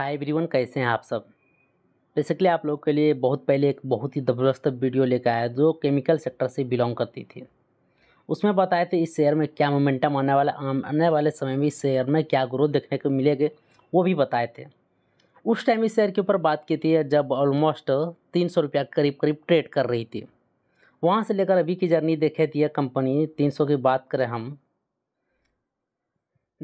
hi everyone कैसे हैं आप सब बेसिकली आप लोग के लिए बहुत पहले एक बहुत ही ज़बरदस्त वीडियो लेकर आया जो केमिकल सेक्टर से बिलोंग करती थी उसमें बताए थे इस शेयर में क्या मोमेंटम आने वाला आने वाले समय में इस शेयर में क्या ग्रोथ देखने को मिलेगी वो भी बताए थे उस टाइम इस शेयर के ऊपर बात की थी जब ऑलमोस्ट तीन सौ रुपया करीब करीब ट्रेड कर रही थी वहाँ से लेकर अभी की जर्नी देखे थी कंपनी तीन सौ की बात करें हम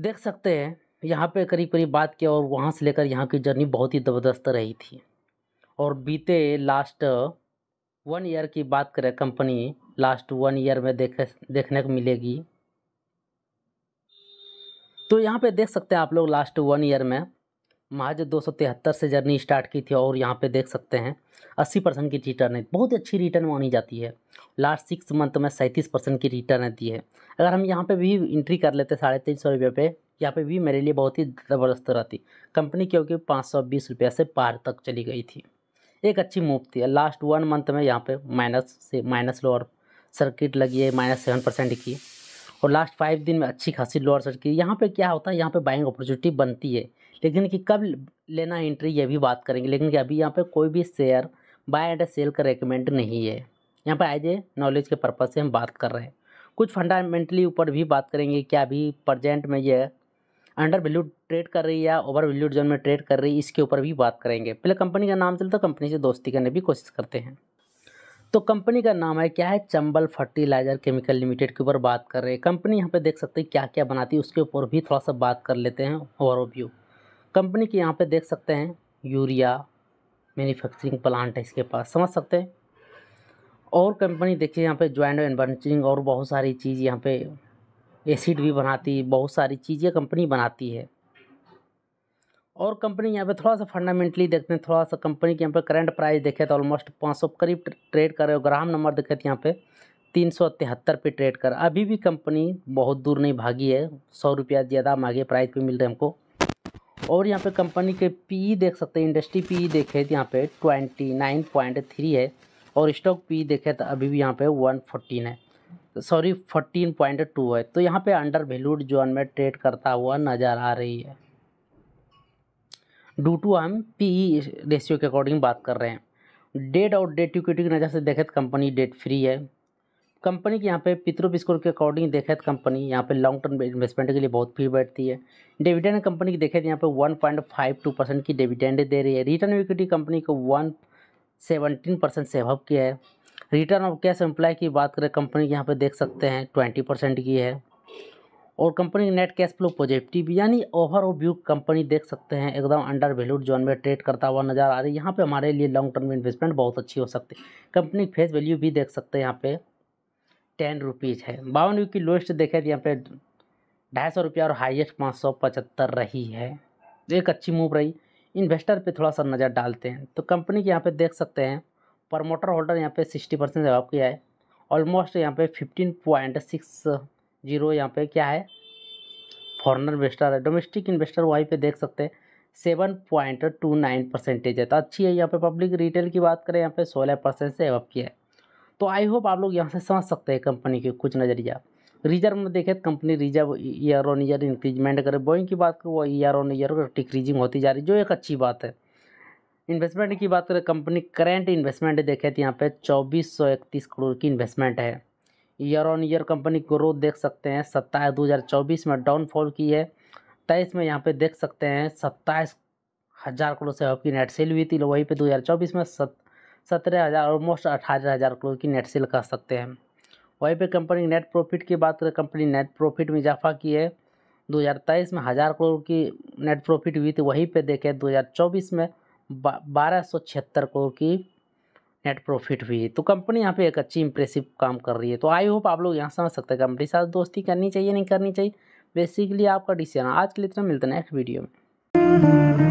देख सकते हैं यहाँ पे करीब करीब बात किया और वहाँ से लेकर यहाँ की जर्नी बहुत ही ज़बरदस्त रही थी और बीते लास्ट वन ईयर की बात करें कंपनी लास्ट वन ईयर में देखे देखने को मिलेगी तो यहाँ पे देख सकते हैं आप लोग लास्ट वन ईयर में महाज दो सौ तिहत्तर से जर्नी स्टार्ट की थी और यहाँ पे देख सकते हैं अस्सी परसेंट की रिटर्न है बहुत अच्छी रिटर्न मानी जाती है लास्ट सिक्स मंथ में सैंतीस परसेंट की रिटर्न दी है अगर हम यहाँ पे भी इंट्री कर लेते साढ़े तीन सौ रुपये पे यहाँ पे भी मेरे लिए बहुत ही ज़बरदस्त रहती कंपनी क्योंकि पाँच सौ बीस रुपये से पार तक चली गई थी एक अच्छी मूव थी लास्ट वन मंथ में यहाँ पे माइनस से माइनस लोअर सर्किट लगी है माइनस सेवन परसेंट की और लास्ट फाइव दिन में अच्छी खासी लोअर सर्किट यहाँ पे क्या होता है यहाँ पे बाइंग अपॉर्चुनिटी बनती है लेकिन कि कब लेना एंट्री ये भी बात करेंगे लेकिन कि अभी यहाँ पे कोई भी शेयर बाय एंड सेल का रिकमेंड नहीं है यहाँ पे आई ए नॉलेज के पर्पज़ से हम बात कर रहे हैं कुछ फंडामेंटली ऊपर भी बात करेंगे क्या अभी प्रजेंट में यह अंडर वैल्यू ट्रेड कर रही है या ओवर वैल्यूड जोन में ट्रेड कर रही है इसके ऊपर भी बात करेंगे पहले कंपनी का नाम चलता तो कंपनी से दोस्ती करने की कोशिश करते हैं तो कंपनी का नाम है क्या है चंबल फर्टिलाइजर केमिकल लिमिटेड के ऊपर बात कर रहे हैं कंपनी यहाँ पे देख सकते हैं क्या क्या बनाती है उसके ऊपर भी थोड़ा सा बात कर लेते हैं ओवरव्यू कंपनी के यहाँ पे देख सकते हैं यूरिया मैन्युफैक्चरिंग प्लांट है इसके पास समझ सकते हैं और कंपनी देखिए यहाँ पे ज्वाइंट एनबर्चिंग और बहुत सारी चीज़ यहाँ पे एसिड भी बनाती है बहुत सारी चीज़ें कंपनी बनाती है और कंपनी यहाँ पे थोड़ा सा फंडामेंटली देखते हैं थोड़ा सा कंपनी के यहाँ पे करंट प्राइस देखे तो ऑलमोस्ट पाँच सौ करीब ट्रेड कर रहे हो ग्राम नंबर देखे तो यहाँ पे तीन सौ तिहत्तर पे ट्रेड कर अभी भी कंपनी बहुत दूर नहीं भागी है सौ रुपया ज़्यादा मांगे प्राइस पे मिल रहे हमको और यहाँ पे कंपनी के पी e देख सकते हैं इंडस्ट्री पी e देखे तो यहाँ पे ट्वेंटी नाइन पॉइंट थ्री है और स्टॉक पी e देखे तो अभी भी यहाँ पर वन फोर्टीन है सॉरी फोर्टीन पॉइंट टू है तो यहाँ पे अंडर वैल्यूड जोन में ट्रेड करता हुआ नज़र आ रही है डू टू हम पी रेशियो e के अकॉर्डिंग बात कर रहे हैं डेट और डेट इक्विटी की नज़र से देखें कंपनी डेट फ्री है कंपनी के यहाँ पे पितृप स्कोर के अकॉर्डिंग देखें कंपनी तो यहाँ पे लॉन्ग टर्म इन्वेस्टमेंट के लिए बहुत फ्री बैठती है डिविडेंड कंपनी की देखें तो यहाँ पे one point five two percent की डिविडेंड दे रही है रिटर्न इक्विटी कंपनी को वन सेवनटीन परसेंट सेवअप किया है रिटर्न ऑफ कैश एम्प्लॉय की बात करें कंपनी यहाँ पर देख सकते हैं ट्वेंटी परसेंट की है और company net cash flow positive यानी ओवर व्यू कंपनी देख सकते हैं एकदम अंडर वैल्यूड जोन में ट्रेड करता हुआ नज़र आ रही है यहाँ पे हमारे लिए लॉन्ग टर्म इन्वेस्टमेंट बहुत अच्छी हो सकती है कंपनी फेस वैल्यू भी देख सकते हैं यहाँ पे टेन रुपीज़ है बावन व्यू की लोएस्ट देखे तो यहाँ पर ढाई सौ रुपया और हाइएस्ट पाँच सौ पचहत्तर रही है एक अच्छी मूव रही इन्वेस्टर पे थोड़ा सा नज़र डालते हैं तो कंपनी के यहाँ पे देख सकते हैं प्रमोटर होल्डर यहाँ पे सिक्सटी परसेंट जवाब किया है ऑलमोस्ट यहाँ पे फिफ्टीन पॉइंट सिक्स जीरो यहाँ पे क्या है फॉरनर इन्वेस्टर है डोमेस्टिक इन्वेस्टर वहीं पे देख सकते हैं seven point two nine percentage है तो अच्छी है यहाँ पे पब्लिक रिटेल की बात करें यहाँ पे सोलह परसेंट से अप किया है तो आई होप आप लोग यहाँ से समझ सकते हैं कंपनी के कुछ नज़रिया रिजर्व में देखें company reserve year on year increment करे बोइंग की बात करें वो ईयर ऑन ईयर डिक्रीजिंग होती जा रही जो एक अच्छी बात है इन्वेस्टमेंट की बात करें कंपनी करेंट इन्वेस्टमेंट देखे तो यहाँ पे चौबीस सौ इकतीस करोड़ की इन्वेस्टमेंट है year on year company growth देख सकते हैं सत्ताईस दो हज़ार चौबीस में डाउनफॉल की है तेईस में यहाँ पे देख सकते हैं सत्ताईस हज़ार करोड़ से आपकी नेट सेल हुई थी वहीं पे दो हज़ार चौबीस में सत सत्रह हज़ार ऑलमोस्ट अठारह हज़ार करोड़ की नेट सेल कर सकते हैं वहीं पर कंपनी नेट प्रॉफिट की बात करें कंपनी नेट प्रॉफिट में इजाफा की है तेईस में हज़ार करोड़ की नेट प्रॉफिट हुई थी वहीं पर देखें चौबीस में बारह सौ छिहत्तर करोड़ की नेट प्रॉफिट हुई है तो कंपनी यहाँ पे एक अच्छी इंप्रेसिव काम कर रही है तो आई होप आप लोग यहाँ समझ सकते हैं कंपनी के साथ दोस्ती करनी चाहिए नहीं करनी चाहिए बेसिकली आपका डिसीजन आज के लिए इतना मिलता है नेक्स्ट वीडियो में